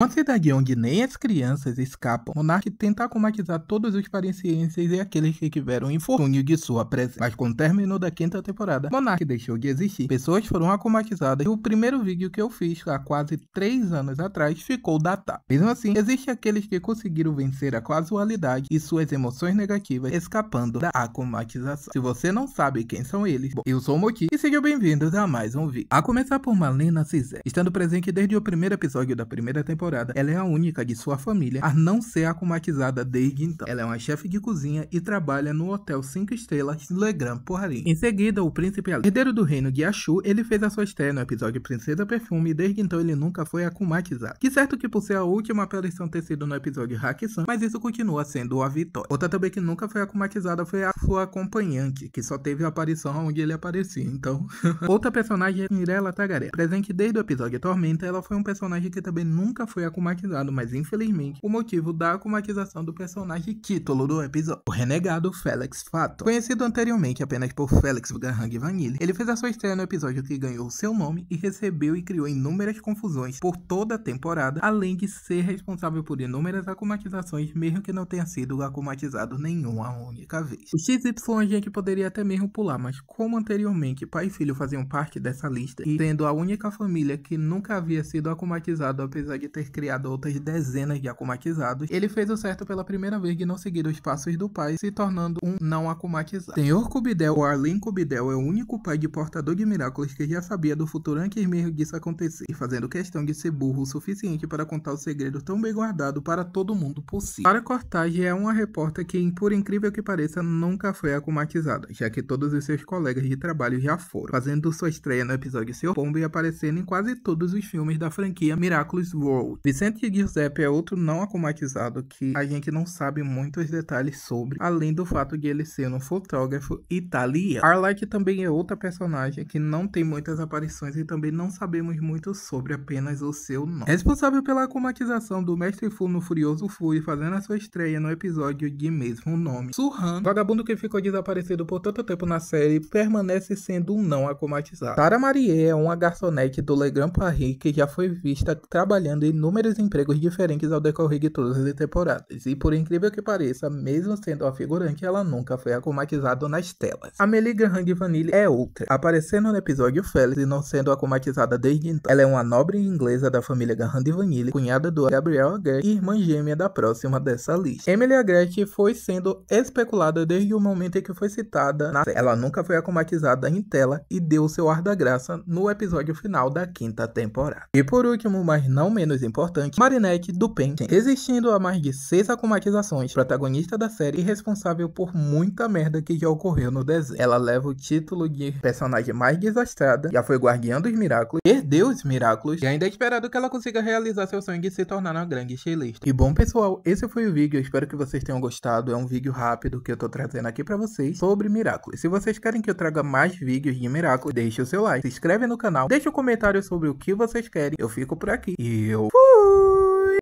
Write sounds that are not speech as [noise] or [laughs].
Uma cidade é onde nem as crianças escapam, Monark tenta acumatizar todos os parisienses e aqueles que tiveram infortúnio de sua presença. Mas com o término da quinta temporada, Monark deixou de existir. Pessoas foram acumatizadas e o primeiro vídeo que eu fiz há quase 3 anos atrás ficou datado. Mesmo assim, existem aqueles que conseguiram vencer a casualidade e suas emoções negativas escapando da acumatização. Se você não sabe quem são eles, bom, eu sou o Moti e sejam bem-vindos a mais um vídeo. A começar por Malena Cizé, estando presente desde o primeiro episódio da primeira temporada temporada, ela é a única de sua família a não ser acumatizada desde então. Ela é uma chefe de cozinha e trabalha no hotel 5 estrelas Le Grand Poirin. Em seguida, o príncipe Alain, herdeiro do reino de Ashu, ele fez a sua estreia no episódio Princesa Perfume e desde então ele nunca foi acumatizado. que certo que por ser a última aparição ter sido no episódio Hakisan, mas isso continua sendo a vitória. Outra também que nunca foi acumatizada foi a sua acompanhante, que só teve a aparição onde ele aparecia, então... [laughs] Outra personagem é Mirella Tagare, Presente desde o episódio Tormenta, ela foi um personagem que também nunca foi foi acumatizado, mas infelizmente o motivo da acumatização do personagem título do episódio, o renegado Felix Fato. Conhecido anteriormente apenas por Felix Garang Vanille, ele fez a sua estreia no episódio que ganhou seu nome e recebeu e criou inúmeras confusões por toda a temporada, além de ser responsável por inúmeras acumatizações, mesmo que não tenha sido acumatizado nenhuma única vez. O XY a gente poderia até mesmo pular, mas como anteriormente pai e filho faziam parte dessa lista, e sendo a única família que nunca havia sido acumatizado apesar de ter criado outras dezenas de acumatizados, ele fez o certo pela primeira vez de não seguir os passos do pai, se tornando um não acumatizado. Senhor Cubidel, ou Arlen Cubidel, é o único pai de portador de Miraculous que já sabia do futuro antes mesmo disso acontecer, e fazendo questão de ser burro o suficiente para contar o segredo tão bem guardado para todo mundo possível. Para Cortage é uma repórter que, por incrível que pareça, nunca foi acumatizada, já que todos os seus colegas de trabalho já foram, fazendo sua estreia no episódio Seu Pombo e aparecendo em quase todos os filmes da franquia Miraculous World. Vicente Giuseppe é outro não acomatizado que a gente não sabe muitos detalhes sobre, além do fato de ele ser um fotógrafo italiano. Arlike também é outra personagem que não tem muitas aparições e também não sabemos muito sobre apenas o seu nome. Responsável pela acomatização do Mestre Fu no Furioso Fu e fazendo a sua estreia no episódio de mesmo nome. Surhan, vagabundo que ficou desaparecido por tanto tempo na série, permanece sendo um não acomatizado. Tara Marie é uma garçonete do Le Grand Paris que já foi vista trabalhando em inúmeros empregos diferentes ao decorrer de todas as temporadas, e por incrível que pareça, mesmo sendo a figurante, ela nunca foi acumatizada nas telas. Amélie Graham Vanille é outra, aparecendo no episódio Félix e não sendo acumatizada desde então. Ela é uma nobre inglesa da família Graham Vanille, cunhada do Gabriel Agret e irmã gêmea da próxima dessa lista. Emily Agret foi sendo especulada desde o momento em que foi citada na série. Ela nunca foi acumatizada em tela e deu seu ar da graça no episódio final da quinta temporada. E por último, mas não menos importante, importante, Marinek Dupin, resistindo a mais de seis acumatizações, protagonista da série e responsável por muita merda que já ocorreu no desenho. Ela leva o título de personagem mais desastrada, já foi guardiã dos Miraculos, perdeu os Miraculos e ainda é esperado que ela consiga realizar seu sonho de se tornar uma grande estilista. E bom pessoal, esse foi o vídeo, eu espero que vocês tenham gostado, é um vídeo rápido que eu tô trazendo aqui para vocês sobre Miraculos. Se vocês querem que eu traga mais vídeos de Miraculos, deixe o seu like, se inscreve no canal, deixe um comentário sobre o que vocês querem, eu fico por aqui e eu... Fui! 呜